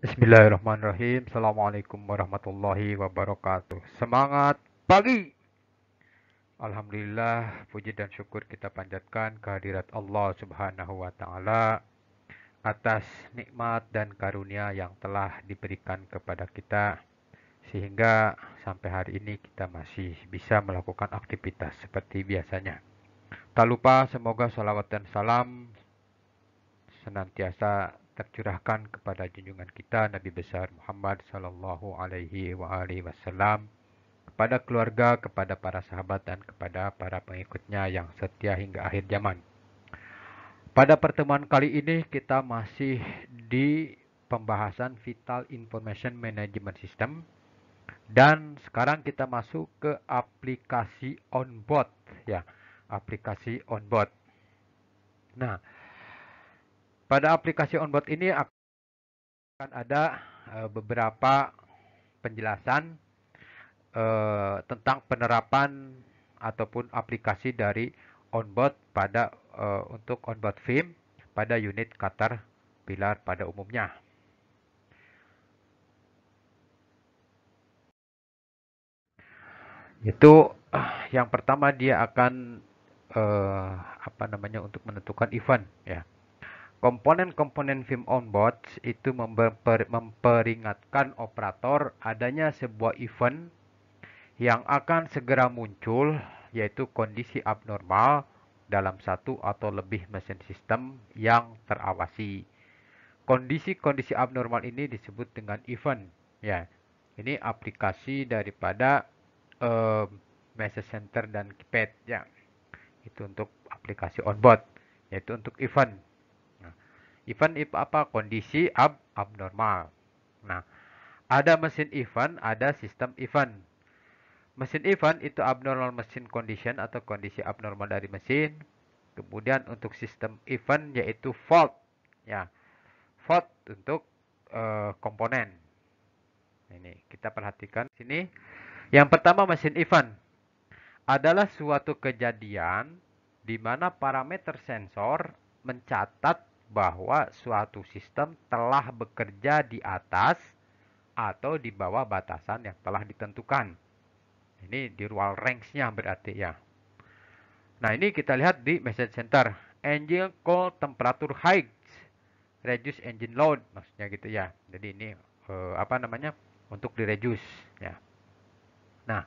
Bismillahirrahmanirrahim. Assalamualaikum warahmatullahi wabarakatuh. Semangat pagi. Alhamdulillah, puji dan syukur kita panjatkan kehadirat Allah Subhanahu wa taala atas nikmat dan karunia yang telah diberikan kepada kita sehingga sampai hari ini kita masih bisa melakukan aktivitas seperti biasanya. Tak lupa semoga salawat dan salam senantiasa tercurahkan kepada junjungan kita Nabi besar Muhammad sallallahu alaihi wa alihi wasallam kepada keluarga, kepada para sahabat dan kepada para pengikutnya yang setia hingga akhir zaman. Pada pertemuan kali ini kita masih di pembahasan Vital Information Management System dan sekarang kita masuk ke aplikasi onboard ya, aplikasi onboard. Nah, pada aplikasi onboard ini akan ada eh, beberapa penjelasan eh, tentang penerapan ataupun aplikasi dari onboard pada eh, untuk onboard film pada unit cutter pilar pada umumnya. Itu yang pertama dia akan eh, apa namanya untuk menentukan event ya. Komponen-komponen film on-board itu memperingatkan operator adanya sebuah event yang akan segera muncul yaitu kondisi abnormal dalam satu atau lebih mesin sistem yang terawasi. Kondisi-kondisi abnormal ini disebut dengan event ya. Ini aplikasi daripada uh, message center dan keypad ya. Itu untuk aplikasi on-board, yaitu untuk event event if apa kondisi ab abnormal nah ada mesin event ada sistem event mesin event itu abnormal mesin condition atau kondisi abnormal dari mesin kemudian untuk sistem event yaitu fault ya fault untuk uh, komponen ini kita perhatikan sini yang pertama mesin event adalah suatu kejadian di mana parameter sensor mencatat bahwa suatu sistem telah bekerja di atas atau di bawah batasan yang telah ditentukan. Ini di ruang range-nya berarti ya. Nah, ini kita lihat di message center. Engine call temperature height reduce engine load maksudnya gitu ya. Jadi ini eh, apa namanya? untuk di reduce ya. Nah,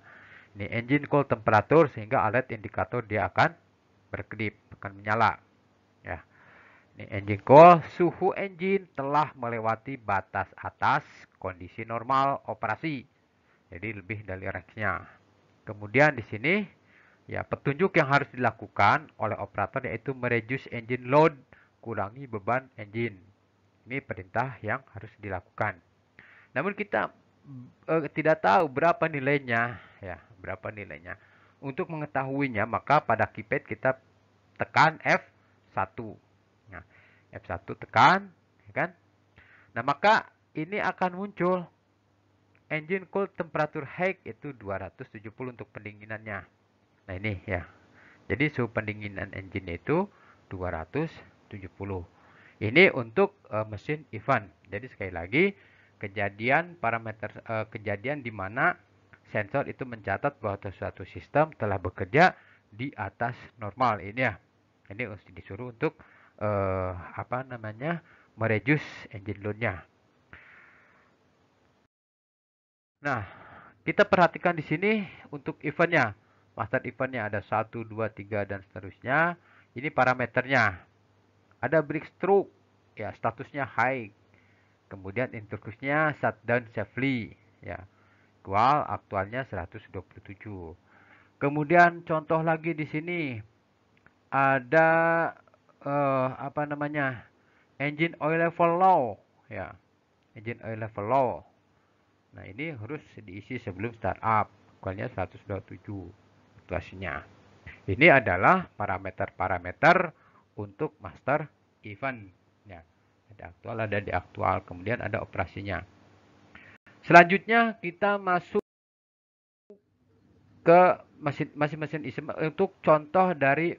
ini engine call temperature sehingga alert indikator dia akan berkedip, akan menyala ya. Ini engine coil, suhu engine telah melewati batas atas kondisi normal operasi. Jadi lebih dari range-nya. Kemudian di sini ya petunjuk yang harus dilakukan oleh operator yaitu mereduce engine load, kurangi beban engine. Ini perintah yang harus dilakukan. Namun kita e, tidak tahu berapa nilainya ya, berapa nilainya. Untuk mengetahuinya maka pada keypad kita tekan F1 F1 tekan, ya kan? Nah, maka ini akan muncul engine cool temperature high itu 270 untuk pendinginannya. Nah, ini ya. Jadi suhu pendinginan engine itu 270. Ini untuk uh, mesin event. Jadi sekali lagi kejadian parameter uh, kejadian di mana sensor itu mencatat bahwa suatu sistem telah bekerja di atas normal ini ya. Ini disuruh untuk uh, apa namanya mereduce engine loadnya. Nah, kita perhatikan di sini untuk eventnya. Master eventnya ada satu, dua, tiga dan seterusnya. Ini parameternya. Ada break stroke, ya statusnya high. Kemudian interkusnya shutdown safely, ya equal aktualnya 127. Kemudian contoh lagi di sini ada uh, apa namanya engine oil level low ya engine oil level low nah ini harus diisi sebelum start up kualnya 127 situasinya ini adalah parameter-parameter untuk master event ya ada aktual ada di aktual kemudian ada operasinya selanjutnya kita masuk ke mesin masing-masing untuk contoh dari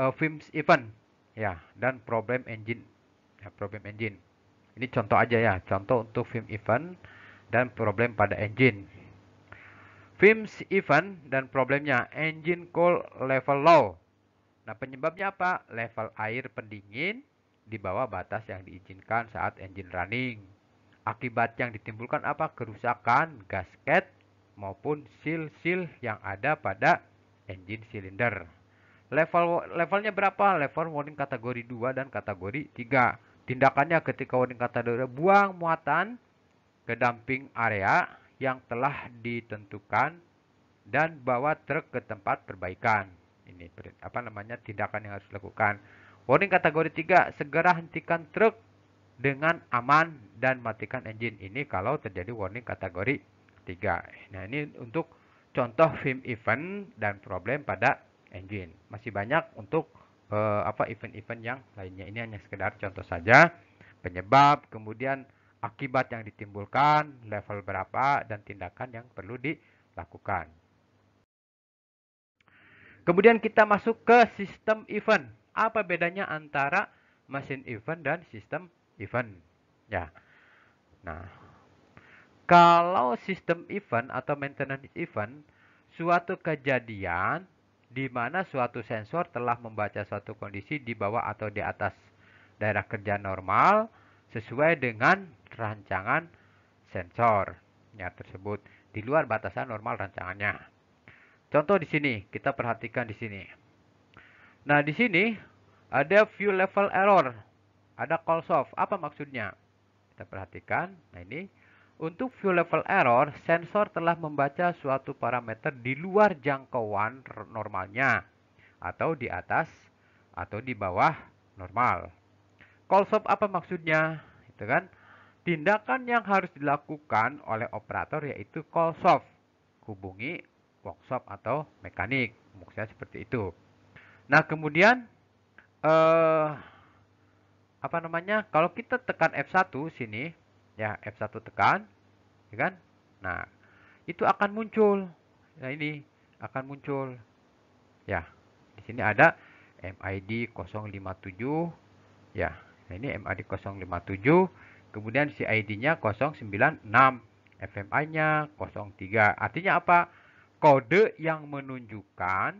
uh, films event ya dan problem engine ya problem engine ini contoh aja ya contoh untuk film event dan problem pada engine film event dan problemnya engine cool level low nah penyebabnya apa level air pendingin di bawah batas yang diizinkan saat engine running akibat yang ditimbulkan apa kerusakan gasket maupun seal seal yang ada pada engine silinder Level levelnya berapa? Level warning kategori 2 dan kategori 3. Tindakannya ketika warning kategori 2, buang muatan ke dumping area yang telah ditentukan dan bawa truk ke tempat perbaikan. Ini apa namanya tindakan yang harus dilakukan. Warning kategori 3, segera hentikan truk dengan aman dan matikan engine. Ini kalau terjadi warning kategori 3. Nah, ini untuk contoh film event dan problem pada engine. Masih banyak untuk uh, apa event-event yang lainnya. Ini hanya sekedar contoh saja penyebab, kemudian akibat yang ditimbulkan, level berapa dan tindakan yang perlu dilakukan. Kemudian kita masuk ke sistem event. Apa bedanya antara mesin event dan sistem event? Ya. Nah, kalau sistem event atau maintenance event, suatu kejadian di mana suatu sensor telah membaca suatu kondisi di bawah atau di atas daerah kerja normal sesuai dengan rancangan sensor ya tersebut di luar batasan normal rancangannya. Contoh di sini, kita perhatikan di sini. Nah, di sini ada view level error, ada call solve. Apa maksudnya? Kita perhatikan. Nah, ini untuk view level error, sensor telah membaca suatu parameter di luar jangkauan normalnya atau di atas atau di bawah normal. Call stop apa maksudnya? Itu kan tindakan yang harus dilakukan oleh operator yaitu call stop. Hubungi workshop atau mekanik, maksudnya seperti itu. Nah, kemudian eh apa namanya? Kalau kita tekan F1 sini, ya F1 tekan ya kan nah itu akan muncul nah ini akan muncul ya di sini ada MID 057 ya nah ini MID 057 kemudian si id nya 096 FMI-nya 03 artinya apa kode yang menunjukkan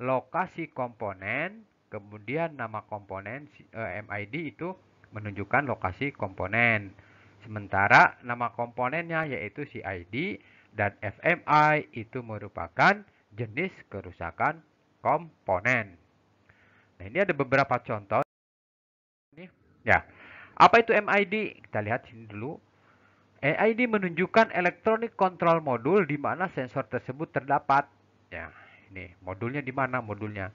lokasi komponen kemudian nama komponen eh, MID itu menunjukkan lokasi komponen Sementara nama komponennya yaitu CID dan FMI itu merupakan jenis kerusakan komponen. Nah, ini ada beberapa contoh. Ini, ya. Apa itu MID? Kita lihat sini dulu. MID menunjukkan electronic control modul di mana sensor tersebut terdapat. Ya, ini modulnya di mana modulnya.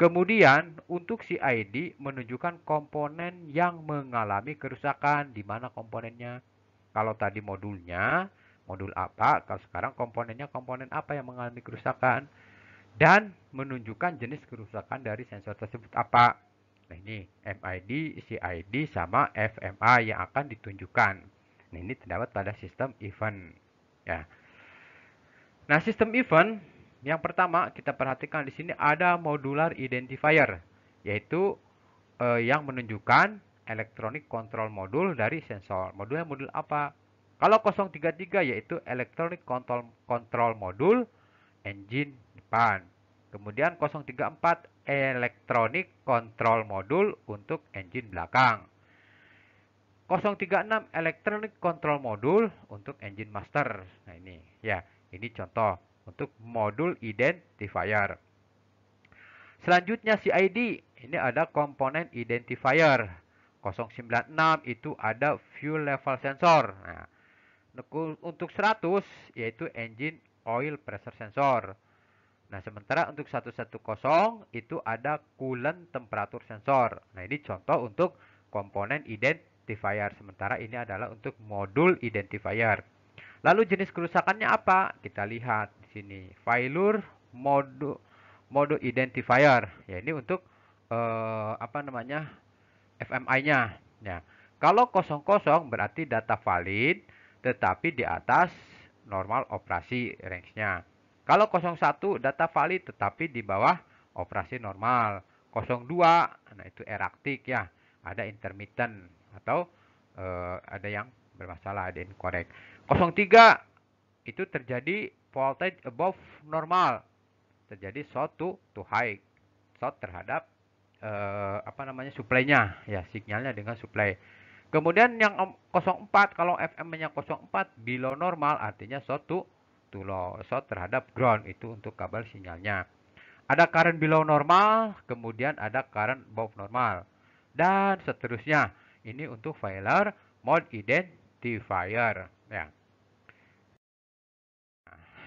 Kemudian untuk si ID menunjukkan komponen yang mengalami kerusakan di mana komponennya. Kalau tadi modulnya modul apa, kalau sekarang komponennya komponen apa yang mengalami kerusakan dan menunjukkan jenis kerusakan dari sensor tersebut apa. Nah, ini MID, CID sama FMA yang akan ditunjukkan. Nah, ini terdapat pada sistem event ya. Nah, sistem event yang pertama, kita perhatikan di sini ada modular identifier, yaitu eh, yang menunjukkan electronic control modul dari sensor. Modulnya modul apa? Kalau 033 yaitu electronic control control modul engine depan. Kemudian 034 electronic control modul untuk engine belakang. 036 electronic control modul untuk engine master. Nah ini ya, ini contoh untuk modul identifier. Selanjutnya si ID, ini ada komponen identifier. 096 itu ada fuel level sensor. Nah, untuk 100 yaitu engine oil pressure sensor. Nah, sementara untuk 110 itu ada coolant temperatur sensor. Nah, ini contoh untuk komponen identifier. Sementara ini adalah untuk modul identifier. Lalu jenis kerusakannya apa? Kita lihat sini. Failure mode mode identifier. Ya, ini untuk eh, apa namanya? FMI-nya. Ya. Kalau kosong kosong berarti data valid tetapi di atas normal operasi range-nya. Kalau 01 data valid tetapi di bawah operasi normal. 02 nah itu eraktik ya. Ada intermittent atau eh, ada yang bermasalah ada incorrect. 03 itu terjadi voltage above normal terjadi short to, to high short terhadap uh, apa namanya suplainya ya sinyalnya dengan supply. kemudian yang 04 kalau FM nya 04 below normal artinya short to, to low short terhadap ground itu untuk kabel sinyalnya ada current below normal kemudian ada current above normal dan seterusnya ini untuk filer mode identifier ya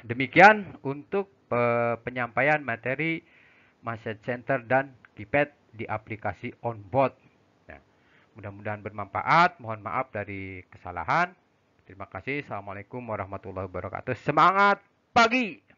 demikian untuk eh, penyampaian materi message Center dan keypad di aplikasi onboard. Ya, mudah-mudahan bermanfaat. Mohon maaf dari kesalahan. Terima kasih. Assalamualaikum warahmatullahi wabarakatuh. Semangat pagi!